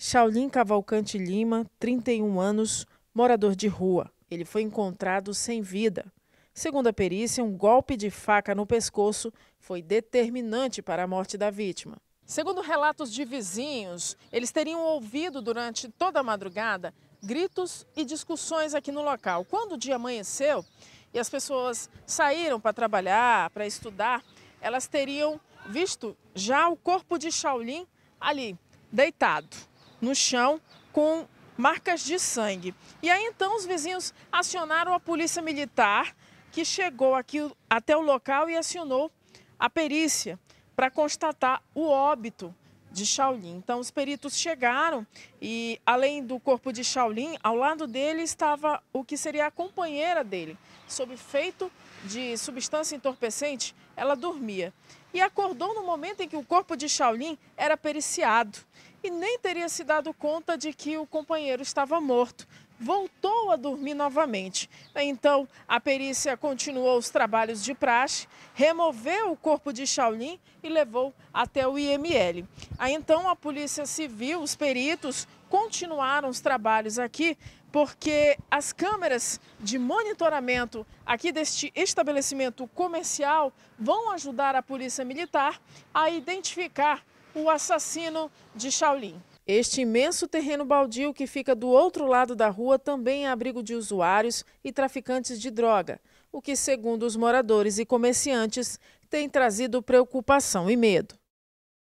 Shaolin Cavalcante Lima, 31 anos, morador de rua. Ele foi encontrado sem vida. Segundo a perícia, um golpe de faca no pescoço foi determinante para a morte da vítima. Segundo relatos de vizinhos, eles teriam ouvido durante toda a madrugada gritos e discussões aqui no local. Quando o dia amanheceu e as pessoas saíram para trabalhar, para estudar, elas teriam visto já o corpo de Shaolin ali, deitado no chão com marcas de sangue. E aí então os vizinhos acionaram a polícia militar, que chegou aqui até o local e acionou a perícia para constatar o óbito de Shaolin. Então, os peritos chegaram e, além do corpo de Shaolin, ao lado dele estava o que seria a companheira dele. Sob efeito de substância entorpecente, ela dormia e acordou no momento em que o corpo de Shaolin era periciado e nem teria se dado conta de que o companheiro estava morto, voltou a dormir novamente. Então, a perícia continuou os trabalhos de praxe, removeu o corpo de Shaolin e levou até o IML. Aí então a Polícia Civil, os peritos, continuaram os trabalhos aqui porque as câmeras de monitoramento aqui deste estabelecimento comercial vão ajudar a Polícia Militar a identificar o assassino de Shaolin. Este imenso terreno baldio que fica do outro lado da rua também é abrigo de usuários e traficantes de droga, o que, segundo os moradores e comerciantes, tem trazido preocupação e medo.